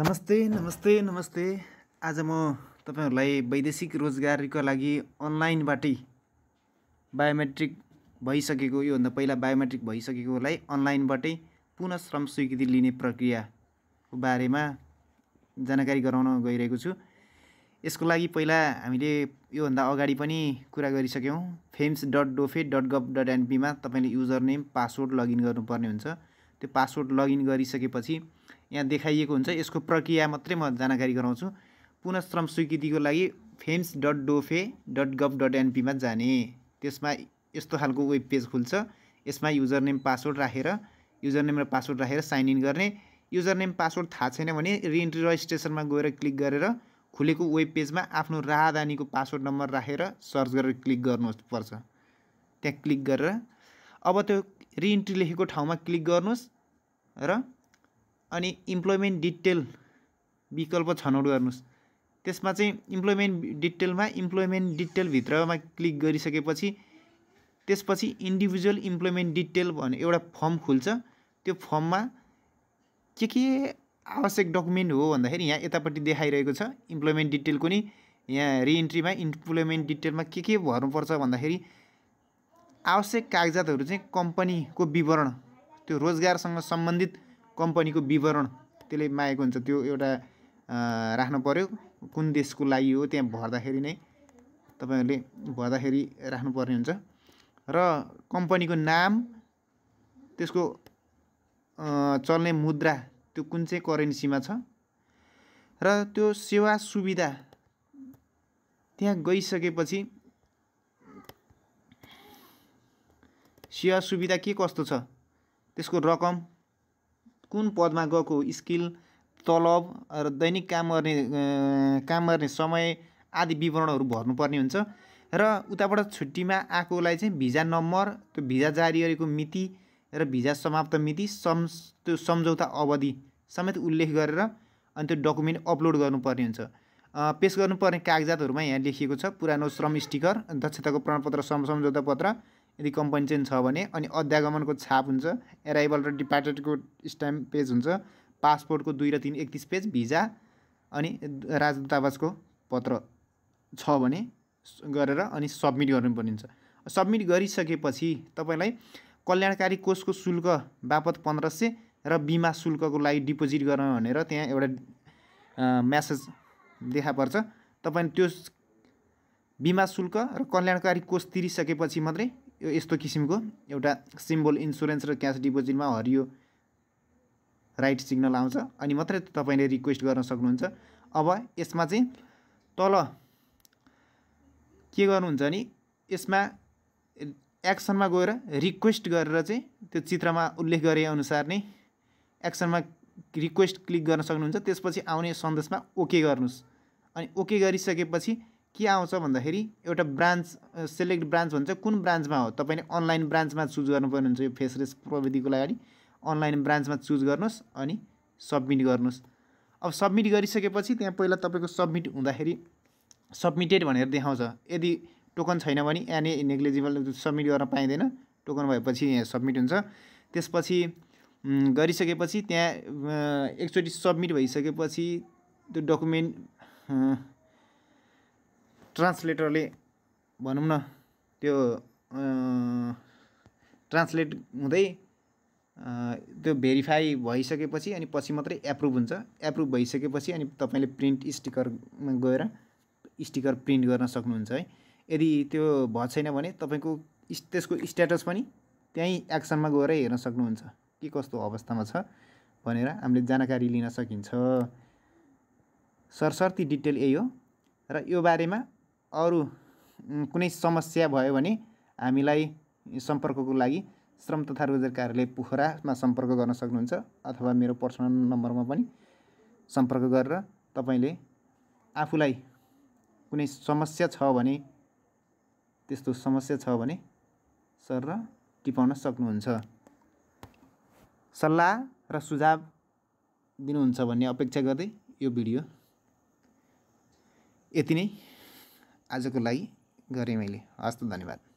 नमस्ते नमस्ते नमस्ते आज म तपाईँहरूलाई वैदेशिक रोजगारीको लागि अनलाइनबाटै बायोमेट्रिक भइसकेको योभन्दा पहिला बायोमेट्रिक भइसकेकोलाई अनलाइनबाटै पुनः श्रम स्वीकृति लिने प्रक्रियाको बारेमा जानकारी गराउन गइरहेको छु यसको लागि पहिला हामीले योभन्दा अगाडि पनि कुरा गरिसक्यौँ FEIMS dot DOFE dot gov dot एनपीमा तपाईँले युजर नेम पासवर्ड लगइन गर्नुपर्ने हुन्छ त्यो पासवर्ड लगइन गरिसकेपछि यहाँ देखाइएको हुन्छ यसको प्रक्रिया मात्रै म जानकारी गराउँछु पुनः श्रम स्वीकृतिको लागि FEIMS dot DOFE dot gov dot एनपीमा जाने त्यसमा यस्तो खालको वेब पेज खुल्छ यसमा युजर नेम पासवर्ड राखेर युजर नेम र पासवर्ड राखेर साइन इन गर्ने युजर नेम पासवर्ड थाहा छैन भने रिएन्ट्री रजिस्ट्रेसनमा गएर क्लिक गरेर खुलेको वेब पेजमा आफ्नो राहदानीको पासवर्ड नम्बर राखेर सर्च गरेर क्लिक पर्छ त्यहाँ क्लिक गरेर अब त्यो रिएन्ट्री लेखेको ठाउँमा क्लिक गर्नुहोस् र अनि इम्प्लोइमेन्ट डिटेल विकल्प छनौट गर्नुहोस् त्यसमा चाहिँ इम्प्लोइमेन्ट डिटेलमा इम्प्लोइमेन्ट डिटेलभित्रमा क्लिक गरिसकेपछि त्यसपछि इन्डिभिजुअल इम्प्लोइमेन्ट डिटेल भन्ने एउटा फर्म खुल्छ त्यो फर्ममा के के आवश्यक डकुमेन्ट हो भन्दाखेरि यहाँ यतापट्टि देखाइरहेको छ इम्प्लोइमेन्ट डिटेलको नि यहाँ रिएन्ट्रीमा इम्प्लोइमेन्ट डिटेलमा के के भर्नुपर्छ भन्दाखेरि आवश्यक कागजातहरू चाहिँ कम्पनीको विवरण त्यो रोजगारसँग सम्बन्धित कम्पनीको विवरण त्यसले मागेको हुन्छ त्यो एउटा राख्नु पऱ्यो कुन देशको लागि हो त्यहाँ भर्दाखेरि नै तपाईँहरूले भर्दाखेरि राख्नुपर्ने हुन्छ र कम्पनीको नाम त्यसको चल्ने मुद्रा त्यो कुन चाहिँ करेन्सीमा छ र त्यो सेवा सुविधा त्यहाँ गइसकेपछि सेवा सुविधा के कस्तो छ त्यसको रकम कुन पदमा गएको स्किल तलब र दैनिक काम गर्ने काम गर्ने समय आदि विवरणहरू भर्नुपर्ने हुन्छ र उताबाट छुट्टीमा आएकोलाई चाहिँ भिजा नम्बर त्यो भिजा जारी गरेको मिति र भिजा समाप्त मिति सम् त्यो सम्झौता अवधि समेत उल्लेख गरेर अनि त्यो डकुमेन्ट अपलोड गर्नुपर्ने हुन्छ पेस गर्नुपर्ने कागजातहरूमा यहाँ लेखिएको छ पुरानो श्रम स्टिकर दक्षताको प्रमाणपत्र सम सम्झौता पत्र यदि कम्पनी चेन्ज छ भने अनि अध्यागमनको छाप हुन्छ एराइभल र डिपार्टेडको स्ट्याम्प पेज हुन्छ पासपोर्टको दुई र तिन एकतिस पेज भिजा अनि राजदूतावासको पत्र छ भने गरेर अनि सब्मिट गर्नुपर्ने हुन्छ सब्मिट गरिसकेपछि तपाईँलाई कल्याणकारी कोषको शुल्क बापत पन्ध्र सय र बिमा शुल्कको लागि डिपोजिट गर्न भनेर त्यहाँ एउटा म्यासेज देखा पर्छ तपाईँ त्यो बिमा शुल्क र कल्याणकारी कोष तिरिसकेपछि मात्रै यो यस्तो किसिमको एउटा सिम्बोल इन्सुरेन्स र क्यास डिपोजिटमा हरियो राइट सिग्नल आउँछ अनि मात्रै तपाईँले रिक्वेस्ट गर्न सक्नुहुन्छ अब यसमा चाहिँ तल के गर्नुहुन्छ भने यसमा एक्सनमा गएर रिक्वेस्ट गरेर चाहिँ त्यो चित्रमा उल्लेख गरे अनुसार नै एक्सनमा रिक्वेस्ट क्लिक गर्न सक्नुहुन्छ त्यसपछि आउने सन्देशमा ओके गर्नुहोस् अनि ओके गरिसकेपछि के आउँछ भन्दाखेरि एउटा ब्रान्च सेलेक्ट ब्रान्च भन्छ कुन ब्रान्चमा हो तपाईँले अनलाइन ब्रान्चमा चुज गर्नुपर्ने हुन्छ यो फेसरेस प्रविधिको लागि अनलाइन ब्रान्चमा चुज गर्नुहोस् अनि सब्मिट गर्नुहोस् अब सब्मिट गरिसकेपछि त्यहाँ पहिला तपाईँको सब्मिट हुँदाखेरि सब्मिटेड भनेर देखाउँछ यदि टोकन छैन भने नै नेग्लिजिबल सब्मिट गर्न पाइँदैन टोकन भएपछि यहाँ सब्मिट हुन्छ त्यसपछि गरिसकेपछि त्यहाँ एकचोटि सब्मिट भइसकेपछि त्यो डकुमेन्ट ट्रान्सलेटरले भनौँ न त्यो ट्रान्सलेट हुँदै त्यो भेरिफाई भइसकेपछि अनि पछि मात्रै एप्रुभ हुन्छ एप्रुभ भइसकेपछि अनि तपाईँले प्रिन्ट स्टिकरमा गएर स्टिकर प्रिन्ट गर्न सक्नुहुन्छ है यदि त्यो भएको छैन भने तपाईँको त्यसको स्ट्याटस पनि त्यहीँ एक्सनमा गएर हेर्न सक्नुहुन्छ के कस्तो अवस्थामा छ भनेर हामीले जानकारी लिन सकिन्छ सरसर्ती डिटेल यही हो र यो बारेमा अरू कुनै समस्या भयो भने हामीलाई सम्पर्कको लागि श्रम तथा रोजगार कार्यालय पोखरामा सम्पर्क गर्न सक्नुहुन्छ अथवा मेरो पर्सनल नम्बरमा पनि सम्पर्क गरेर तपाईँले आफूलाई कुनै समस्या छ भने त्यस्तो समस्या छ भने सर र टिपाउन सक्नुहुन्छ सल्लाह र सुझाव दिनुहुन्छ भन्ने अपेक्षा गर्दै यो भिडियो यति नै आजको लागि गरेँ मैले हस् त धन्यवाद